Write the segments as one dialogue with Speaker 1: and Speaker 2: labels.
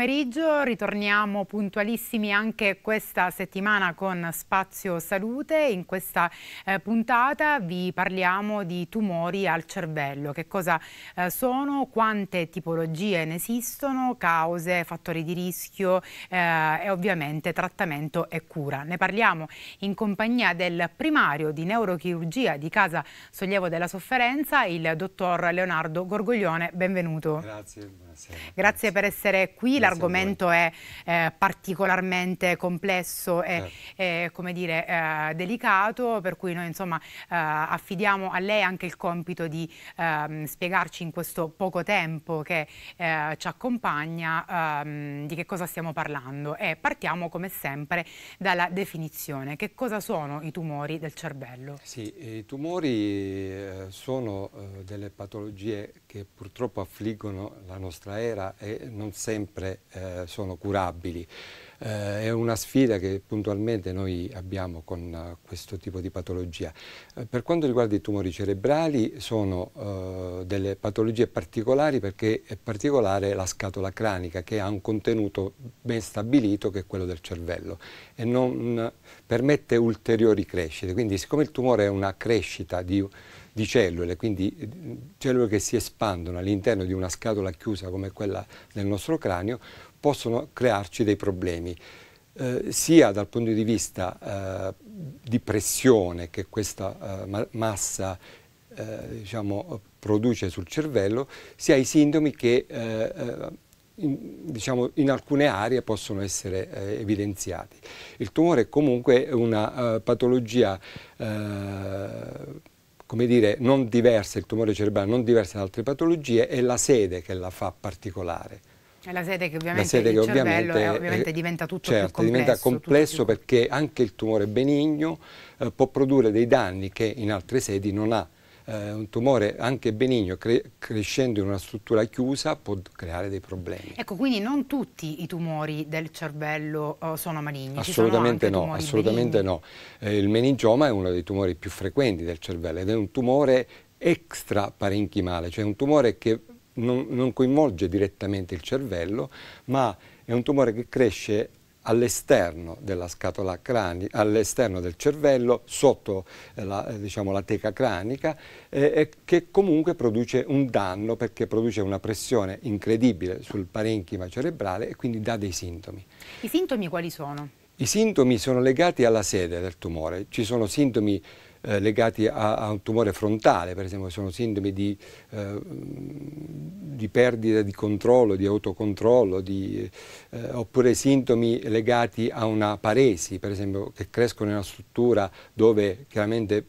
Speaker 1: pomeriggio, ritorniamo puntualissimi anche questa settimana con Spazio Salute. In questa eh, puntata vi parliamo di tumori al cervello, che cosa eh, sono, quante tipologie ne esistono, cause, fattori di rischio eh, e ovviamente trattamento e cura. Ne parliamo in compagnia del primario di neurochirurgia di Casa Sollievo della Sofferenza, il dottor Leonardo Gorgoglione. Benvenuto. Grazie. Buonasera. Grazie per essere qui, l'argomento è eh, particolarmente complesso e, eh. e dire, eh, delicato, per cui noi insomma, eh, affidiamo a lei anche il compito di ehm, spiegarci in questo poco tempo che eh, ci accompagna ehm, di che cosa stiamo parlando e partiamo come sempre dalla definizione. Che cosa sono i tumori del cervello?
Speaker 2: Sì, i tumori eh, sono delle patologie che purtroppo affliggono la nostra era e non sempre eh, sono curabili. Eh, è una sfida che puntualmente noi abbiamo con uh, questo tipo di patologia. Eh, per quanto riguarda i tumori cerebrali sono uh, delle patologie particolari perché è particolare la scatola cranica che ha un contenuto ben stabilito che è quello del cervello e non permette ulteriori crescite. Quindi siccome il tumore è una crescita di di cellule, quindi eh, cellule che si espandono all'interno di una scatola chiusa come quella del nostro cranio, possono crearci dei problemi. Eh, sia dal punto di vista eh, di pressione che questa eh, ma massa eh, diciamo, produce sul cervello, sia i sintomi che eh, in, diciamo, in, alcune aree possono essere eh, evidenziati. Il tumore è comunque una uh, patologia uh, come dire, non diversa, il tumore cerebrale non diversa da altre patologie, è la sede che la fa particolare.
Speaker 1: È la sede che ovviamente, sede che ovviamente, è, ovviamente diventa tutto certo, più complesso. diventa
Speaker 2: complesso perché anche il tumore benigno eh, può produrre dei danni che in altre sedi non ha eh, un tumore anche benigno cre crescendo in una struttura chiusa può creare dei problemi.
Speaker 1: Ecco, quindi non tutti i tumori del cervello oh, sono maligni? Assolutamente no, assolutamente
Speaker 2: benigni. no. Eh, il meningioma è uno dei tumori più frequenti del cervello ed è un tumore extraparenchimale, cioè un tumore che non, non coinvolge direttamente il cervello, ma è un tumore che cresce all'esterno della scatola cranica, all'esterno del cervello, sotto eh, la, eh, diciamo, la teca cranica, eh, eh, che comunque produce un danno perché produce una pressione incredibile sul parenchima cerebrale e quindi dà dei sintomi.
Speaker 1: I sintomi quali sono?
Speaker 2: I sintomi sono legati alla sede del tumore, ci sono sintomi eh, legati a, a, un tumore frontale, per esempio, sono sintomi di, eh, di perdita di controllo, di autocontrollo, di, eh, oppure sintomi legati a una paresi, per esempio, che crescono in una struttura dove chiaramente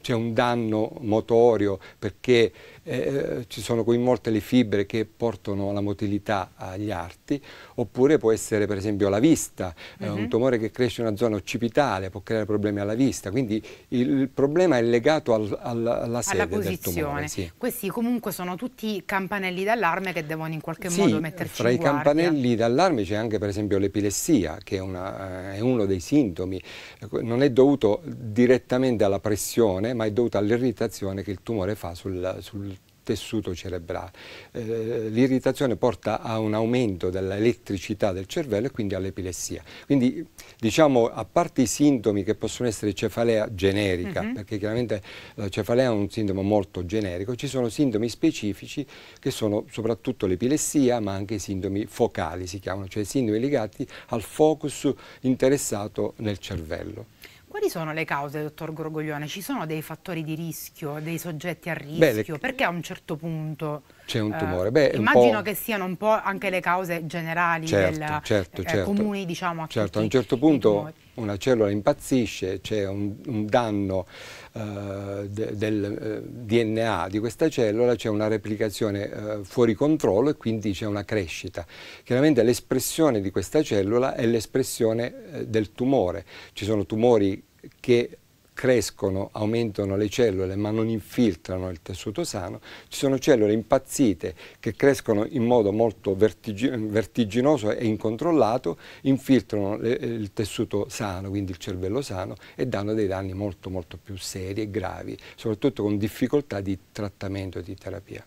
Speaker 2: c'è un danno motorio perché eh, eh, ci sono coinvolte le fibre che portano la motilità agli arti, oppure può essere per esempio la vista, uh eh, -huh. un mhm. tumore che cresce in una zona occipitale può creare problemi alla vista, quindi il problema è legato al, al, alla sede alla posizione. del tumore. Sì.
Speaker 1: Questi comunque sono tutti campanelli d'allarme che devono in qualche sì, modo metterci fra in Tra i campanelli
Speaker 2: d'allarme c'è anche per esempio l'epilessia, che è, una, eh, è uno dei sintomi, ecco, non è dovuto direttamente alla pressione, ma è dovuto all'irritazione che il tumore fa sul, sul tessuto cerebrale. Eh, l'irritazione porta a un aumento dell'elettricità del cervello e quindi all'epilessia. Quindi diciamo a parte i sintomi che possono essere cefalea generica, uh mhm. -huh. perché chiaramente la eh, cefalea è un sintomo molto generico, ci sono sintomi specifici che sono soprattutto l'epilessia ma anche i sintomi focali si chiamano, cioè sintomi legati al focus interessato nel cervello.
Speaker 1: Quali sono le cause, dottor Gorgoglione? Ci sono dei fattori di rischio, dei soggetti a rischio? Beh, le... Perché a un certo punto... C'è un eh, tumore. Beh, immagino un che siano un po' anche le cause generali certo, del, certo, certo, eh, certo. comuni diciamo, a Certo, a un
Speaker 2: certo punto una cellula impazzisce, c'è un, un, danno uh, de, del uh, DNA di questa cellula, c'è una replicazione uh, fuori controllo e quindi c'è una crescita. Chiaramente l'espressione di questa cellula è l'espressione del tumore. Ci sono tumori che crescono, aumentano le cellule ma non infiltrano il tessuto sano, ci sono cellule impazzite che crescono in modo molto vertiginoso e incontrollato, infiltrano il tessuto sano, quindi il cervello sano e danno dei danni molto molto più seri e gravi, soprattutto con difficoltà di trattamento e di terapia.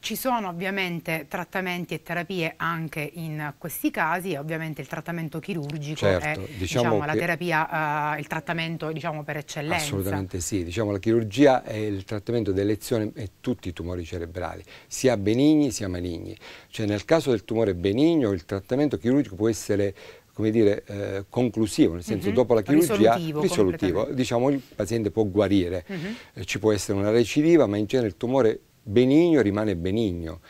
Speaker 1: Ci sono ovviamente trattamenti e terapie anche in questi casi, ovviamente il trattamento chirurgico certo, è diciamo diciamo, terapia, eh, il trattamento diciamo, per eccellenza. Assolutamente
Speaker 2: sì, diciamo la chirurgia è il trattamento d'elezione e tutti i tumori cerebrali, sia benigni sia maligni. Cioè, nel caso del tumore benigno il trattamento chirurgico può essere come dire, eh, conclusivo, nel senso uh mhm. -huh. dopo la chirurgia risolutivo, risolutivo diciamo il paziente può guarire, uh mhm. -huh. eh, ci può essere una recidiva, ma in genere il tumore benigno rimane benigno.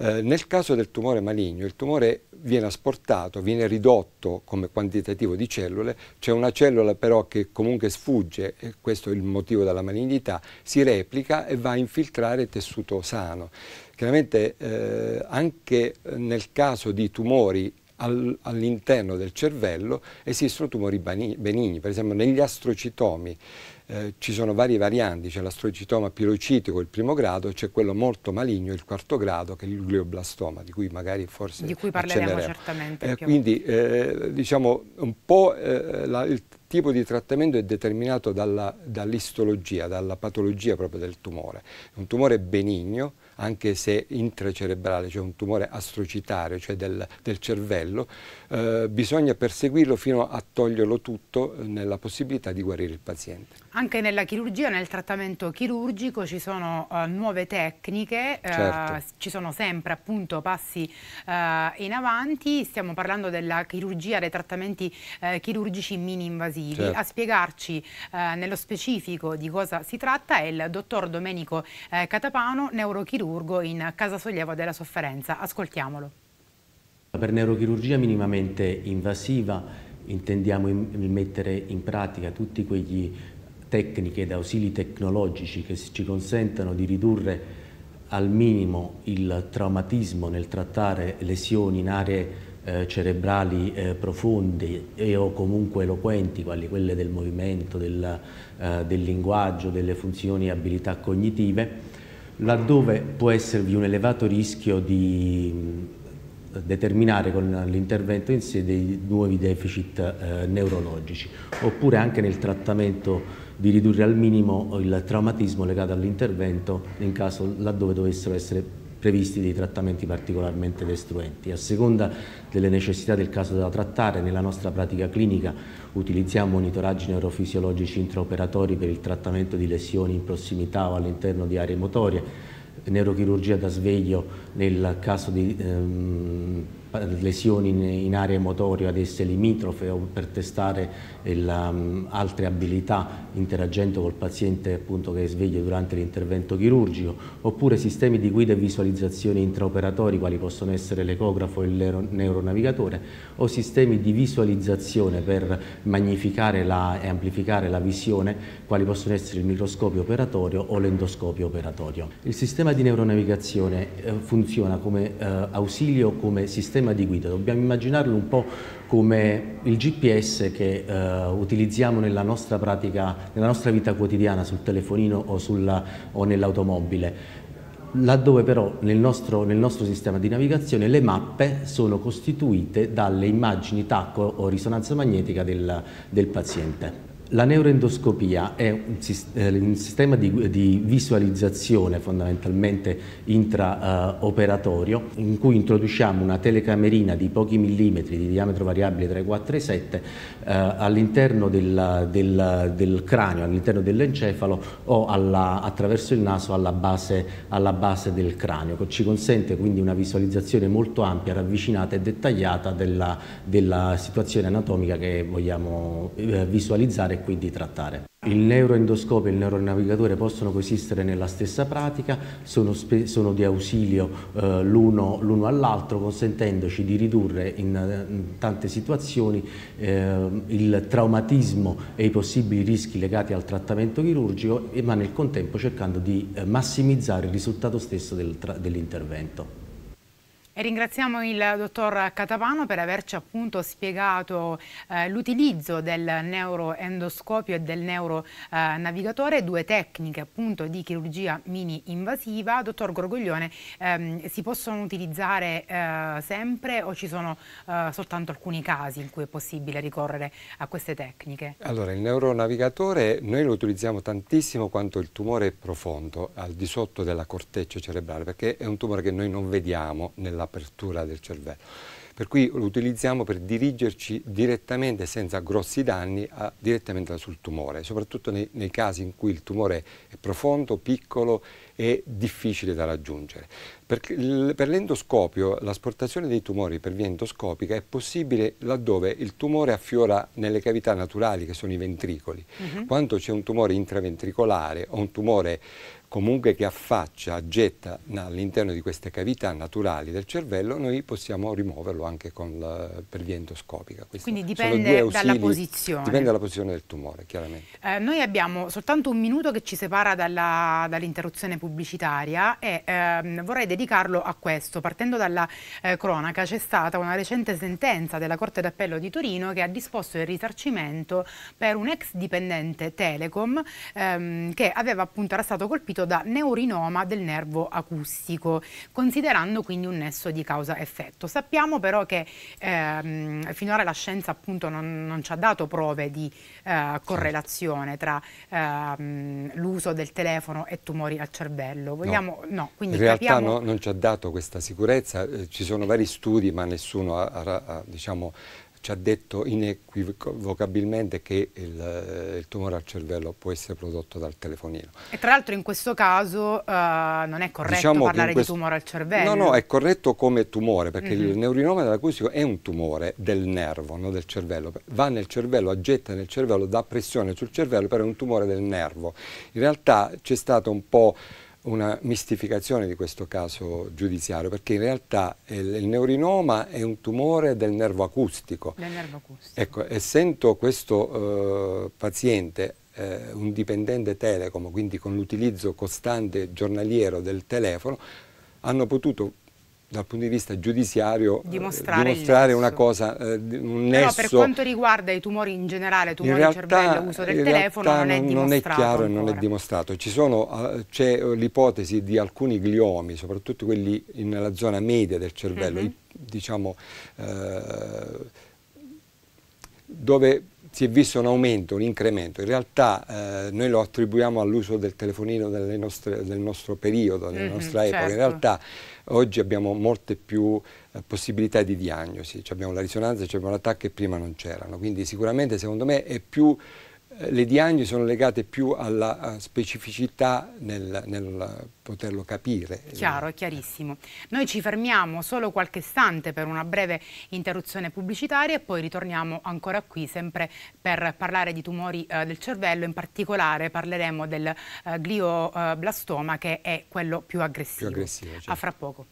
Speaker 2: Eh, nel caso del tumore maligno, il tumore viene asportato, viene ridotto come quantitativo di cellule, c'è una cellula però che comunque sfugge, e questo è il motivo della malignità, si replica e va a infiltrare tessuto sano. Chiaramente eh, anche nel caso di tumori all'interno del cervello esistono tumori benigni, per esempio negli astrocitomi eh, ci sono varie varianti, c'è l'astrocitoma pirocitico, il primo grado, c'è quello molto maligno, il quarto grado, che è il glioblastoma, di cui magari forse Di cui parleremo certamente. Eh, quindi eh, diciamo un po' eh, la, il tipo di trattamento è determinato dall'istologia, dall dalla patologia proprio del tumore. un tumore benigno, anche se intracerebrale, cioè un tumore astrocitario, cioè del, del cervello, eh, bisogna perseguirlo fino a toglierlo tutto eh, nella possibilità di guarire il paziente.
Speaker 1: Anche nella chirurgia, nel trattamento chirurgico ci sono uh, nuove tecniche, certo. uh, ci sono sempre appunto passi uh, in avanti, stiamo parlando della chirurgia, dei trattamenti chirurgici mini-invasivi. Certo. A spiegarci nello specifico di cosa si tratta è il dottor Domenico Catapano, neurochirurgo in Casa Sollievo della Sofferenza. Ascoltiamolo.
Speaker 3: Per neurochirurgia minimamente invasiva intendiamo mettere in pratica tutte quelle tecniche ed ausili tecnologici che ci consentano di ridurre al minimo il traumatismo nel trattare lesioni in aree eh, cerebrali eh, profonde e o comunque eloquenti, quali quelle del movimento, del, eh, del linguaggio, delle funzioni e abilità cognitive, laddove può esservi un elevato rischio di determinare con l'intervento in sé dei nuovi deficit eh, neurologici, oppure anche nel trattamento di ridurre al minimo il traumatismo legato all'intervento in caso laddove dovessero essere previsti dei trattamenti particolarmente destruenti. A seconda delle necessità del caso da trattare, nella nostra pratica clinica utilizziamo monitoraggi neurofisiologici intraoperatori per il trattamento di lesioni in prossimità o all'interno di aree motorie, neurochirurgia da sveglio nel caso di ehm, lesioni in, aree motorie ad esse limitrofe o per testare il, eh, um, mm, altre abilità interagendo col paziente appunto, che è sveglio durante l'intervento chirurgico, oppure sistemi di guida e visualizzazione intraoperatori quali possono essere l'ecografo e il neuronavigatore o sistemi di visualizzazione per magnificare la, e amplificare la visione quali possono essere il microscopio operatorio o l'endoscopio operatorio. Il sistema di neuronavigazione eh, funziona come eh, ausilio, come sistema sistema di guida, dobbiamo immaginarlo un po' come il GPS che eh, utilizziamo nella nostra pratica, nella nostra vita quotidiana sul telefonino o, o nell'automobile laddove però nel nostro, nel nostro, sistema di navigazione le mappe sono costituite dalle immagini tacco o risonanza magnetica del, del paziente. La neuroendoscopia è un, sistema di, visualizzazione fondamentalmente intraoperatorio in cui introduciamo una telecamerina di pochi millimetri di diametro variabile 3, 4 e 7 eh, all'interno del, del, del, cranio, all'interno dell'encefalo o alla, attraverso il naso alla base, alla base, del cranio. Ci consente quindi una visualizzazione molto ampia, ravvicinata e dettagliata della, della situazione anatomica che vogliamo eh, visualizzare e quindi trattare. Il neuroendoscopio e il neuronavigatore possono coesistere nella stessa pratica, sono, sono di ausilio eh, l'uno all'altro, consentendoci di ridurre in, in eh, tante situazioni eh, il traumatismo e i possibili rischi legati al trattamento chirurgico, ma nel contempo cercando di eh, massimizzare il risultato stesso del, dell'intervento.
Speaker 1: E ringraziamo il dottor Catavano per averci appunto spiegato eh, l'utilizzo del neuroendoscopio e del neuronavigatore, due tecniche appunto di chirurgia mini-invasiva. Dottor Gorgoglione, ehm, si possono utilizzare eh, sempre o ci sono eh, soltanto alcuni casi in cui è possibile ricorrere a queste tecniche? Allora,
Speaker 2: il neuronavigatore noi lo utilizziamo tantissimo quanto il tumore è profondo, al di sotto della corteccia cerebrale, perché è un tumore che noi non vediamo nella l'apertura del cervello. Per cui lo utilizziamo per dirigerci direttamente, senza grossi danni, a, direttamente sul tumore, soprattutto nei, nei casi in cui il tumore è profondo, piccolo e difficile da raggiungere. Per, per l'endoscopio, l'asportazione dei tumori per via endoscopica è possibile laddove il tumore affiora nelle cavità naturali, che sono i ventricoli. Uh -huh. Quando c'è un tumore intraventricolare o un tumore comunque che affaccia, getta all'interno di queste cavità naturali del cervello, noi possiamo rimuoverlo anche la, per via endoscopica. Questi Quindi dipende ausili, dalla posizione. Dipende dalla posizione del tumore, chiaramente.
Speaker 1: Eh, noi abbiamo soltanto un minuto che ci separa dall'interruzione dall pubblicitaria e ehm, vorrei dedicarlo a questo. Partendo dalla eh, cronaca c'è stata una recente sentenza della Corte d'Appello di Torino che ha disposto il risarcimento per un ex dipendente Telecom ehm, che aveva appunto era stato colpito definito da neurinoma del nervo acustico, considerando quindi un nesso di causa-effetto. Sappiamo però che ehm, finora la scienza appunto non, non, ci ha dato prove di eh, correlazione tra ehm, l'uso del telefono e tumori al cervello. Vogliamo, no. No, In realtà capiamo... no,
Speaker 2: non ci ha dato questa sicurezza, eh, ci sono vari studi ma nessuno ha, ha, ha diciamo, ci ha detto inequivocabilmente che il, eh, il, tumore al cervello può essere prodotto dal telefonino.
Speaker 1: E tra l'altro in questo caso uh, non è corretto diciamo parlare questo... di tumore al cervello. No, no, è
Speaker 2: corretto come tumore, perché mm -hmm. il mm-hmm. neurinoma dell'acustico è un tumore del nervo, non del cervello. Va nel cervello, aggetta nel cervello, dà pressione sul cervello, però è un tumore del nervo. In realtà c'è stato un po' una mistificazione di questo caso giudiziario, perché in realtà il, il neurinoma è un tumore del nervo acustico. Del nervo acustico. Ecco, essendo questo eh, paziente eh, un dipendente telecom, quindi con l'utilizzo costante giornaliero del telefono, hanno potuto dal punto di vista giudiziario eh, dimostrare, dimostrare una cosa, eh, un nesso. Però per quanto
Speaker 1: riguarda i tumori in generale, tumori in realtà, cervello, uso del telefono, non è, non è chiaro e non
Speaker 2: è dimostrato. Eh, c'è l'ipotesi di alcuni gliomi, soprattutto quelli nella zona media del cervello, mm -hmm. diciamo, eh, dove si è visto un aumento, un incremento, in realtà eh, noi lo attribuiamo all'uso del telefonino nostre, del nostro periodo, della mm -hmm, nostra epoca, certo. in realtà oggi abbiamo molte più eh, possibilità di diagnosi, cioè abbiamo la risonanza, cioè, abbiamo l'attacco che prima non c'erano, quindi sicuramente secondo me è più eh, le diagnosi sono legate più alla specificità nel, nel poterlo capire. Chiaro,
Speaker 1: è chiarissimo. Noi ci fermiamo solo qualche istante per una breve interruzione pubblicitaria e poi ritorniamo ancora qui sempre per parlare di tumori eh, del cervello, in particolare parleremo del eh, glioblastoma che è quello più aggressivo. Più aggressivo certo. A fra poco.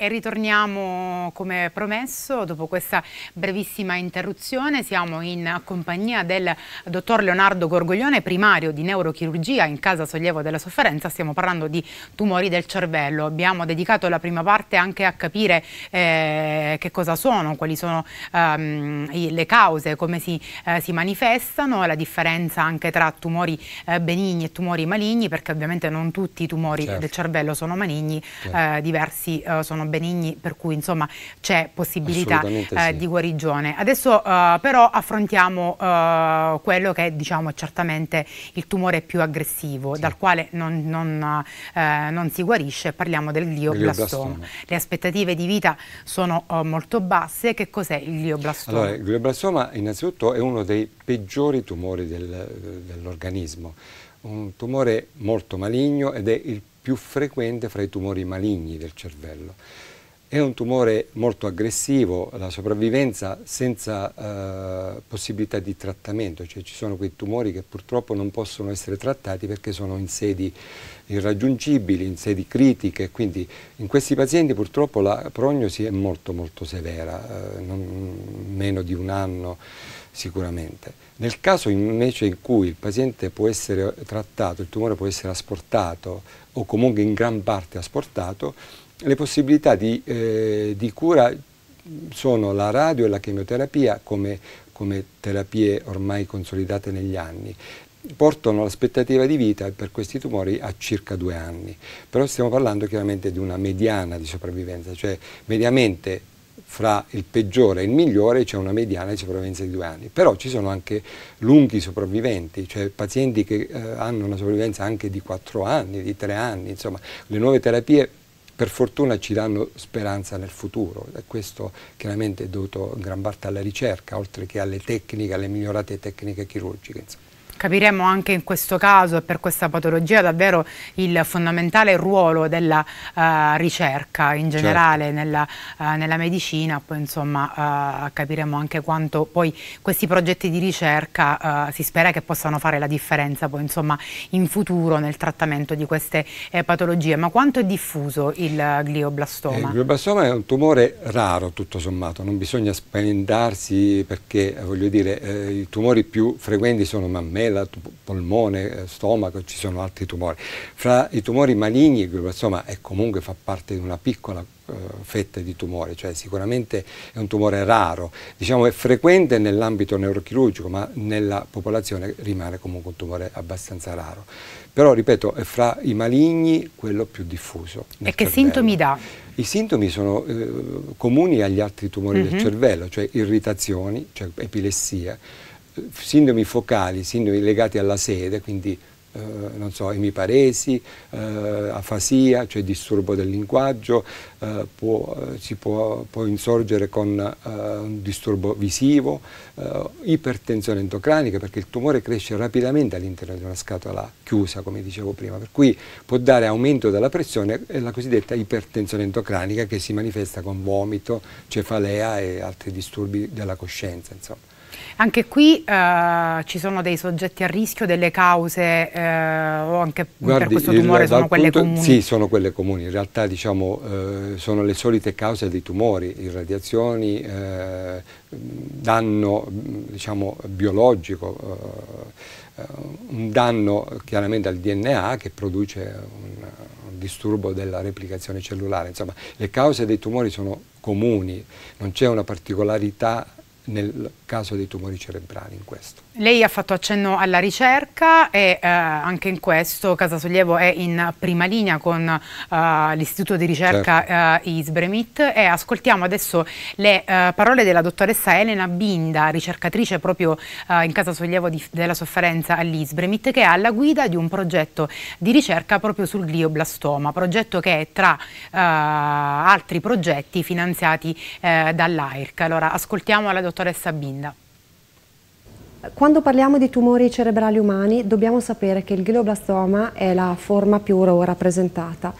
Speaker 1: E ritorniamo come promesso dopo questa brevissima interruzione. Siamo in compagnia del dottor Leonardo Gorgoglione, primario di neurochirurgia in casa sollievo della sofferenza. Stiamo parlando di tumori del cervello. Abbiamo dedicato la prima parte anche a capire eh, che cosa sono, quali sono ehm, le cause, come si, eh, si, manifestano, la differenza anche tra tumori eh, benigni e tumori maligni, perché ovviamente non tutti i tumori certo. del cervello sono maligni, certo. Eh, diversi eh, sono benigni benigni per cui insomma c'è possibilità eh, sì. di guarigione. Adesso eh, però affrontiamo eh, quello che è diciamo, certamente il tumore più aggressivo sì. dal quale non, non, non, si guarisce, parliamo del glioblastoma. Le aspettative di vita sono molto basse, che cos'è il glioblastoma? Allora, il
Speaker 2: glioblastoma innanzitutto è uno dei peggiori tumori del, dell'organismo, un tumore molto maligno ed è il più frequente fra i tumori maligni del cervello. È un tumore molto aggressivo, la sopravvivenza senza eh, possibilità di trattamento, cioè ci sono quei tumori che purtroppo non possono essere trattati perché sono in sedi irraggiungibili, in sedi critiche, quindi in questi pazienti purtroppo la prognosi è molto molto severa, eh, non, meno di un anno sicuramente. Nel caso invece in cui il paziente può essere trattato, il tumore può essere asportato o comunque in gran parte asportato, le possibilità di, eh, di cura sono la radio e la chemioterapia come, come terapie ormai consolidate negli anni portano l'aspettativa di vita per questi tumori a circa due anni, però stiamo parlando chiaramente di una mediana di sopravvivenza, cioè mediamente fra il peggiore e il migliore c'è una mediana di sopravvivenza di due anni, però ci sono anche lunghi sopravviventi, cioè pazienti che eh, hanno una sopravvivenza anche di quattro anni, di tre anni, insomma le nuove terapie per fortuna ci danno speranza nel futuro e questo chiaramente è dovuto in gran parte alla ricerca, oltre che alle tecniche, alle migliorate tecniche chirurgiche. Insomma.
Speaker 1: Capiremo anche in questo caso e per questa patologia davvero il fondamentale ruolo della uh, ricerca in certo. generale certo. nella, uh, nella, medicina, poi insomma uh, capiremo anche quanto poi questi progetti di ricerca si spera che possano fare la differenza poi insomma in futuro nel trattamento di queste eh, patologie. Ma quanto è diffuso il glioblastoma? Eh, il
Speaker 2: glioblastoma è un tumore raro tutto sommato, non bisogna spaventarsi perché voglio dire eh, i tumori più frequenti sono mammelli mammella, polmone, eh, stomaco, ci sono altri tumori. Fra i tumori maligni il glioblastoma è comunque fa parte di una piccola eh, fetta di tumori, cioè sicuramente è un tumore raro, diciamo è frequente nell'ambito neurochirurgico, ma nella popolazione rimane comunque un tumore abbastanza raro. Però ripeto, è fra i maligni quello più diffuso. E che cervello.
Speaker 1: sintomi dà?
Speaker 2: I sintomi sono eh, comuni agli altri tumori mm -hmm. del mhm. cervello, cioè irritazioni, cioè epilessia, sindromi focali, sindromi legati alla sede, quindi eh, non so, emiparesi, eh, afasia, cioè disturbo del linguaggio, eh, può, eh, si può, può, insorgere con eh, un disturbo visivo, eh, ipertensione endocranica perché il tumore cresce rapidamente all'interno di una scatola chiusa, come dicevo prima, per cui può dare aumento della pressione e la cosiddetta ipertensione endocranica che si manifesta con vomito, cefalea e altri disturbi della coscienza. Insomma.
Speaker 1: Anche qui eh, ci sono dei soggetti a rischio, delle cause eh, o anche Guardi, per questo tumore il, sono quelle punto, comuni? Sì,
Speaker 2: sono quelle comuni. In realtà diciamo, eh, sono le solite cause dei tumori, irradiazioni, eh, danno diciamo, biologico, eh, un danno chiaramente al DNA che produce un, un disturbo della replicazione cellulare. Insomma, le cause dei tumori sono comuni, non c'è una particolarità nel caso dei tumori cerebrali in questo.
Speaker 1: Lei ha fatto accenno alla ricerca e eh, anche in questo Casa Sollievo è in prima linea con eh, l'Istituto di ricerca certo. eh, Isbremit e ascoltiamo adesso le eh, parole della dottoressa Elena Binda, ricercatrice proprio eh, in Casa Sollievo di, della sofferenza all'Isbremit che è alla guida di un progetto di ricerca proprio sul glioblastoma, progetto che è tra eh, altri progetti finanziati dall'AIRC. Allora ascoltiamo la dottoressa Binda.
Speaker 4: Quando parliamo di tumori cerebrali umani dobbiamo sapere che il glioblastoma è la forma più rappresentata.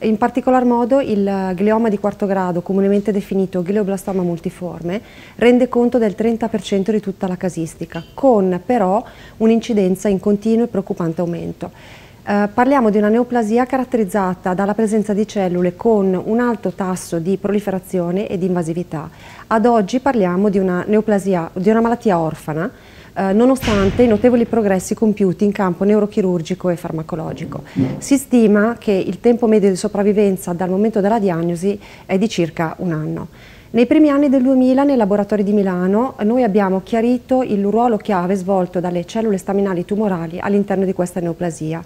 Speaker 4: In particolar modo il glioma di quarto grado, comunemente definito glioblastoma multiforme, rende conto del 30% di tutta la casistica, con però un'incidenza in continuo e preoccupante aumento. Eh, parliamo di una neoplasia caratterizzata dalla presenza di cellule con un alto tasso di proliferazione e di invasività. Ad oggi parliamo di una, neoplasia, di una malattia orfana, eh, nonostante i notevoli progressi compiuti in campo neurochirurgico e farmacologico. Si stima che il tempo medio di sopravvivenza dal momento della diagnosi è di circa un anno. Nei primi anni del 2000 nei laboratori di Milano noi abbiamo chiarito il ruolo chiave svolto dalle cellule staminali tumorali all'interno di questa neoplasia.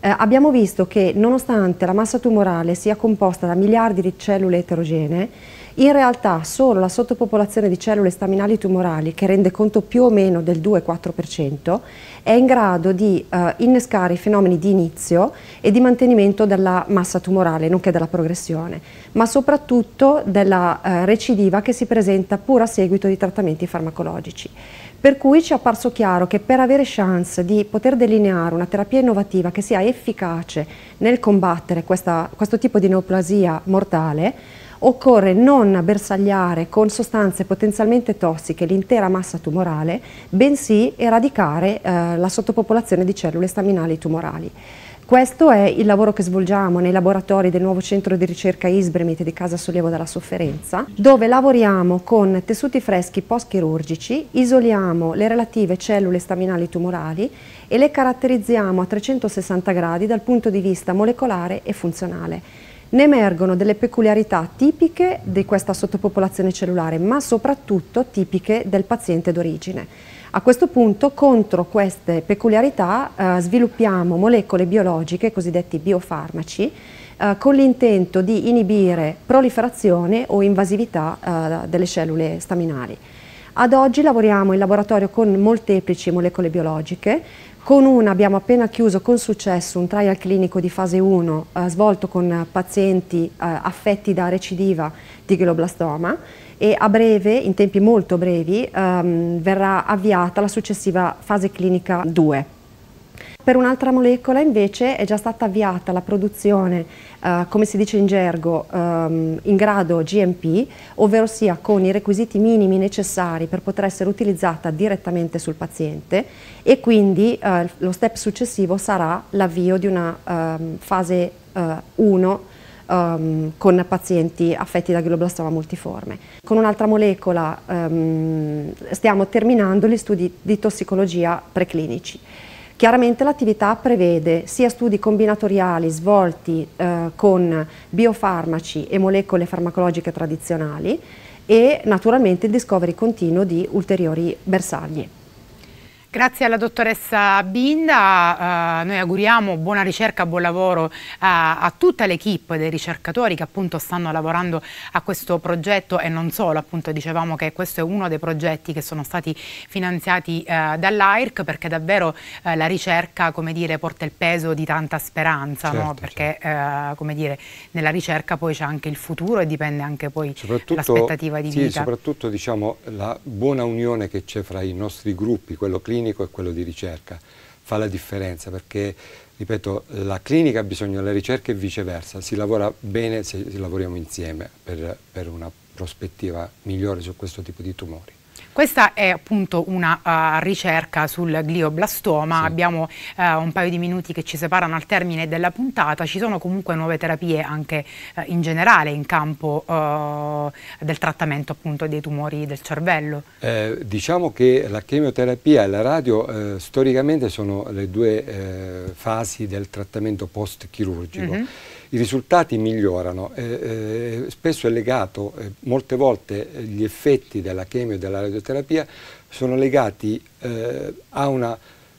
Speaker 4: Eh, abbiamo visto che nonostante la massa tumorale sia composta da miliardi di cellule eterogenee, in realtà solo la sottopopolazione di cellule staminali tumorali, che rende conto più o meno del 2-4%, è in grado di eh, innescare i fenomeni di inizio e di mantenimento della massa tumorale, nonché della progressione, ma soprattutto della eh, recidiva che si presenta pur a seguito di trattamenti farmacologici. Per cui ci è apparso chiaro che per avere chance di poter delineare una terapia innovativa che sia efficace nel combattere questa, questo tipo di neoplasia mortale, occorre non bersagliare con sostanze potenzialmente tossiche l'intera massa tumorale, bensì eradicare eh, la sottopopolazione di cellule staminali tumorali. Questo è il lavoro che svolgiamo nei laboratori del nuovo centro di ricerca Isbremit di Casa Sollievo dalla Sofferenza, dove lavoriamo con tessuti freschi post-chirurgici, isoliamo le relative cellule staminali tumorali e le caratterizziamo a 360 gradi dal punto di vista molecolare e funzionale ne emergono delle peculiarità tipiche di questa sottopopolazione cellulare, ma soprattutto tipiche del paziente d'origine. A questo punto, contro queste peculiarità, eh, sviluppiamo molecole biologiche, cosiddetti biofarmaci, eh, con l'intento di inibire proliferazione o invasività eh, delle cellule staminali. Ad oggi lavoriamo in laboratorio con molteplici molecole biologiche, con una abbiamo appena chiuso con successo un trial clinico di fase 1 eh, svolto con pazienti eh, affetti da recidiva di glioblastoma e a breve, in tempi molto brevi, ehm, verrà avviata la successiva fase clinica 2. Per un'altra molecola invece è già stata avviata la produzione, eh, come si dice in gergo, ehm, in grado GMP, ovvero sia con i requisiti minimi necessari per poter essere utilizzata direttamente sul paziente e quindi eh, lo step successivo sarà l'avvio di una ehm, fase 1 eh, Um, con pazienti affetti da glioblastoma multiforme. Con un'altra molecola um, stiamo terminando gli studi di tossicologia preclinici. Chiaramente l'attività prevede sia studi combinatoriali svolti eh, con biofarmaci e molecole farmacologiche tradizionali e naturalmente il discovery continuo di ulteriori bersagli.
Speaker 1: Grazie alla dottoressa Binda, eh, noi auguriamo buona ricerca, buon lavoro eh, a tutta l'equipe dei ricercatori che appunto stanno lavorando a questo progetto e non solo, appunto dicevamo che questo è uno dei progetti che sono stati finanziati eh, dall'AIRC perché davvero eh, la ricerca come dire, porta il peso di tanta speranza, certo, no? perché certo. Eh, come dire, nella ricerca poi c'è anche il futuro e dipende anche poi dall'aspettativa di sì, vita.
Speaker 2: Soprattutto diciamo, la buona unione che c'è fra i nostri gruppi, quello clinico clinico e quello di ricerca. Fa la differenza perché, ripeto, la clinica ha bisogno della ricerca e viceversa. Si lavora bene se lavoriamo insieme per, per una prospettiva migliore su questo tipo di tumori.
Speaker 1: Questa è appunto una uh, ricerca sul glioblastoma, sì. abbiamo uh, un paio di minuti che ci separano al termine della puntata, ci sono comunque nuove terapie anche uh, in generale in campo del trattamento appunto dei tumori del cervello.
Speaker 2: Eh, diciamo che la chemioterapia e la radio eh, storicamente sono le due eh, fasi del trattamento post chirurgico. Mm -hmm i risultati migliorano, eh, eh, spesso è legato, eh, molte volte eh, gli effetti della chemio e della radioterapia sono legati eh, a una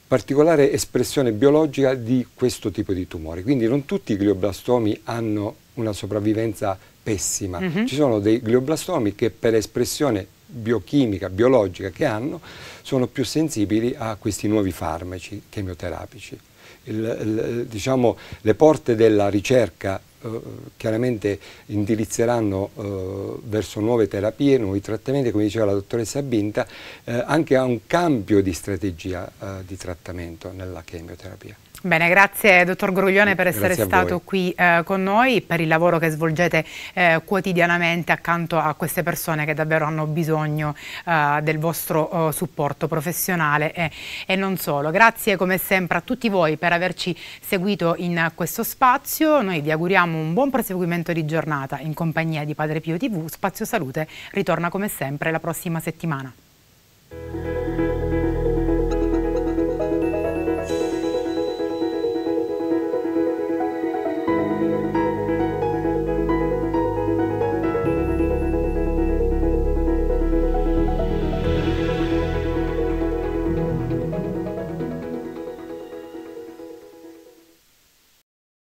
Speaker 2: particolare espressione biologica di questo tipo di tumori. Quindi non tutti i glioblastomi hanno una sopravvivenza pessima, mm -hmm. ci sono dei glioblastomi che per espressione biochimica, biologica che hanno, sono più sensibili a questi nuovi farmaci chemioterapici il, il, diciamo, le porte della ricerca eh, chiaramente indirizzeranno eh, verso nuove terapie, nuovi trattamenti, come diceva la dottoressa Binta, eh, anche a un cambio di strategia eh, di trattamento nella chemioterapia.
Speaker 1: Bene, grazie dottor Gruglione per essere stato qui eh, con noi, per il lavoro che svolgete eh, quotidianamente accanto a queste persone che davvero hanno bisogno eh, del vostro eh, supporto professionale e, e, non solo. Grazie come sempre a tutti voi per averci seguito in questo spazio, noi vi auguriamo un buon proseguimento di giornata in compagnia di Padre Pio TV, Spazio Salute ritorna come sempre la prossima settimana.